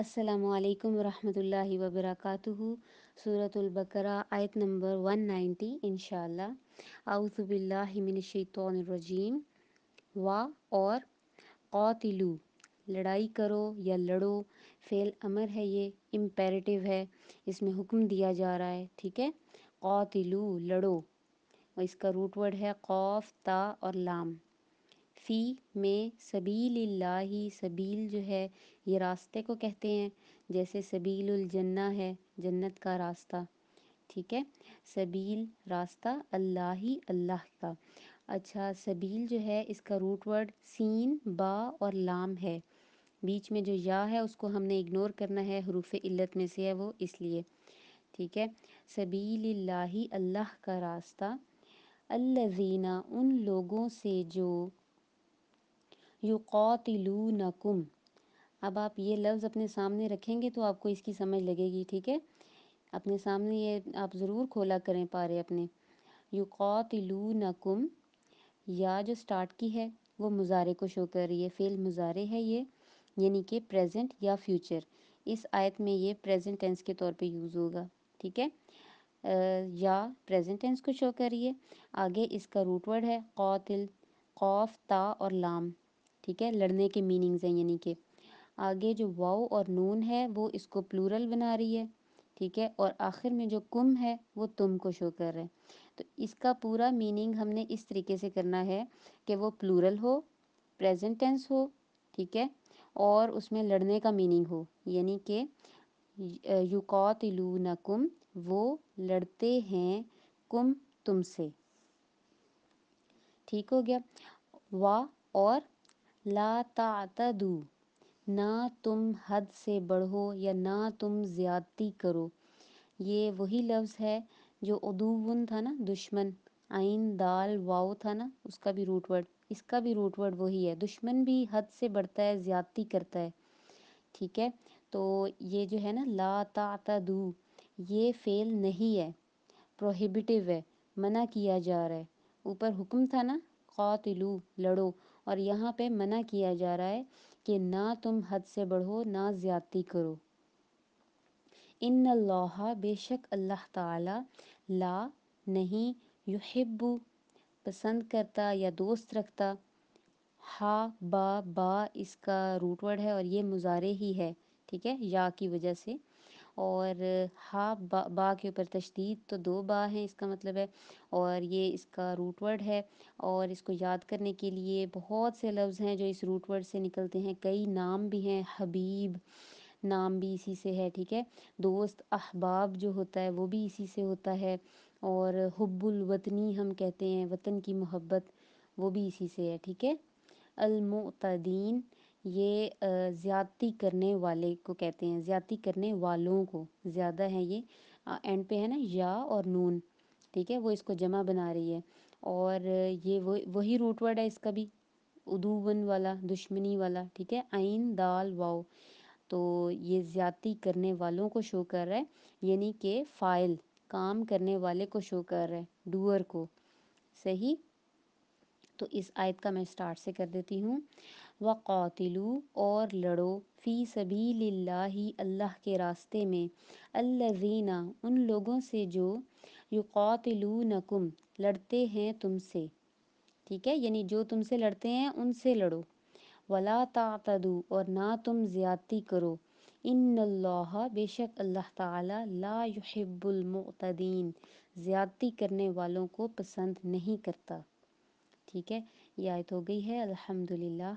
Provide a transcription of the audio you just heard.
السلام علیکم ورحمۃ اللہ وبرکاتہ صورت البقرہ آیت نمبر 190 انشاءاللہ اعوذ باللہ من الشیطان الرجیم وا اور قاتلو لڑائی کرو یا لڑو فعل امر ہے یہ امپیرٹیو ہے اس میں حکم دیا جا رہا ہے ٹھیک ہے قاتلو لڑو اس کا روٹ ورڈ ہے قوف تا اور لام فی میں سبیل اللہ سبیل جو ہے یہ راستے کو کہتے ہیں جیسے سبیل الجنہ ہے جنت کا راستہ ٹھیک ہے سبیل راستہ اللہ اللہ کا اچھا سبیل جو ہے اس کا روٹ ورڈ سین با اور لام ہے بیچ میں جو یا ہے اس کو ہم نے اگنور کرنا ہے حروف علت میں سے ہے وہ اس لیے ٹھیک ہے سبیل اللہ اللہ کا راستہ اللہ زینہ ان لوگوں سے جو یقاتلونکم اب آپ یہ لفظ اپنے سامنے رکھیں گے تو آپ کو اس کی سمجھ لگے گی ٹھیک ہے اپنے سامنے یہ آپ ضرور کھولا کریں پارے اپنے یقاتلونکم یا جو سٹارٹ کی ہے وہ مزارے کو شو کر رہی ہے فیل مزارے ہے یہ یعنی کہ پریزنٹ یا فیوچر اس آیت میں یہ پریزنٹ ٹینس کے طور پہ یوز ہوگا ٹھیک ہے یا پریزنٹ ٹینس کو شو کریے آگے اس کا روٹ ورڈ ہے قاتل قوف تا اور لام ٹھیک ہے لڑنے کے میننگز ہیں یعنی کہ آگے جو واؤ اور نون ہے وہ اس کو پلورل بنا رہی ہے ٹھیک ہے اور آخر میں جو کم ہے وہ تم کو شو کر رہے تو اس کا پورا میننگ ہم نے اس طریقے سے کرنا ہے کہ وہ پلورل ہو ہو ٹھیک ہے اور اس میں لڑنے کا میننگ ہو یعنی کہ کم کم وہ لڑتے ہیں تم سے ٹھیک ہو گیا وا اور لا تعتدو نہ تم حد سے بڑھو یا نہ تم زیادتی کرو یہ وہی لفظ ہے جو ادوون تھا نا دشمن آئین دال واؤ تھا نا اس کا بھی روٹ ورڈ اس کا بھی روٹ ورڈ وہی ہے دشمن بھی حد سے بڑھتا ہے زیادتی کرتا ہے ٹھیک ہے تو یہ جو ہے نا لا تعتدو یہ فیل نہیں ہے پروہیبٹیو ہے منع کیا جا رہا ہے اوپر حکم تھا نا قاتلو لڑو اور یہاں پہ منع کیا جا رہا ہے کہ نہ تم حد سے بڑھو نہ زیادتی کرو ان اللہ بے شک اللہ تعالی لا نہیں یحب پسند کرتا یا دوست رکھتا ہا با با اس کا روٹ ورڈ ہے اور یہ مزارے ہی ہے ٹھیک ہے یا کی وجہ سے اور ہا با با کے اوپر تشدید تو دو با ہیں اس کا مطلب ہے اور یہ اس کا روٹ ورڈ ہے اور اس کو یاد کرنے کے لیے بہت سے لفظ ہیں جو اس روٹ ورڈ سے نکلتے ہیں کئی نام بھی ہیں حبیب نام بھی اسی سے ہے ٹھیک ہے دوست احباب جو ہوتا ہے وہ بھی اسی سے ہوتا ہے اور حب الوطنی ہم کہتے ہیں وطن کی محبت وہ بھی اسی سے ہے ٹھیک ہے المعتدین یہ زیادتی کرنے والے کو کہتے ہیں زیادتی کرنے والوں کو زیادہ ہے یہ اور نون ٹھیک ہے وہ اس کو جمع بنا رہی ہے اور یہ وہی روٹ ورڈ ہے اس کا بھی ادوبن والا دشمنی والا ٹھیک ہے دال واؤ تو یہ زیادتی کرنے والوں کو شو کر رہا ہے یعنی کہ فائل کام کرنے والے کو شو کر رہا ہے ڈور کو صحیح تو اس آیت کا میں سٹارٹ سے کر دیتی ہوں وقاتلو اور لڑو فی سبیل اللہ اللہ کے راستے میں الذین ان لوگوں سے جو یقاتلونکم لڑتے ہیں تم سے ٹھیک ہے یعنی جو تم سے لڑتے ہیں ان سے لڑو ولا تعتدو اور نہ تم زیادتی کرو ان اللہ بے شک اللہ تعالی لا یحب المعتدین زیادتی کرنے والوں کو پسند نہیں کرتا ٹھیک ہے یہ آیت ہو گئی ہے الحمدللہ